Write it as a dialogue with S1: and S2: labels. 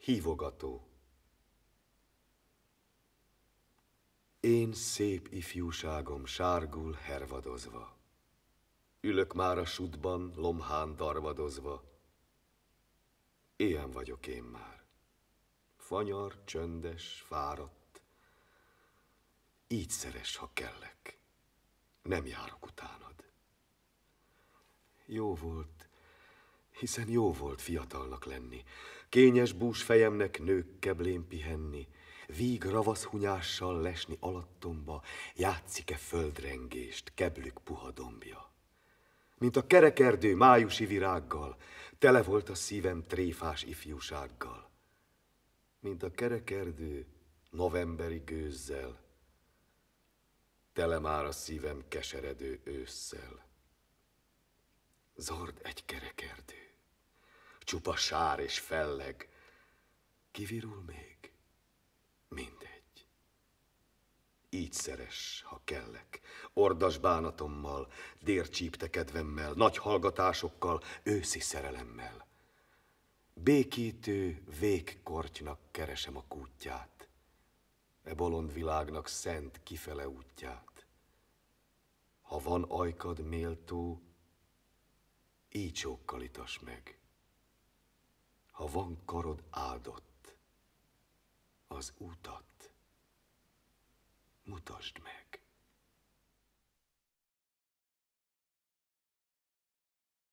S1: hívogató. Én szép ifjúságom sárgul hervadozva. Ülök már a sudban, lomhán darvadozva. Ilyen vagyok én már. Fanyar, csöndes, fáradt. Így szeres, ha kellek. Nem járok utánad. Jó volt, hiszen jó volt fiatalnak lenni, kényes bús fejemnek nők keblén pihenni, víg hunyással lesni alattomba, játszik-e földrengést, keblük puha dombja. Mint a kerekerdő májusi virággal, tele volt a szívem tréfás ifjúsággal. Mint a kerekerdő novemberi gőzzel, tele már a szívem keseredő ősszel. Zord egy kerekerdő csupa sár és felleg. Kivirul még? Mindegy. Így szeres, ha kellek, ordas bánatommal, dércsípte kedvemmel, nagy hallgatásokkal, őszi szerelemmel. Békítő végkortynak keresem a kútját, e bolond világnak szent kifele útját. Ha van ajkad méltó, így sokkalitas itas meg ha van karod áldott, az útat mutasd meg.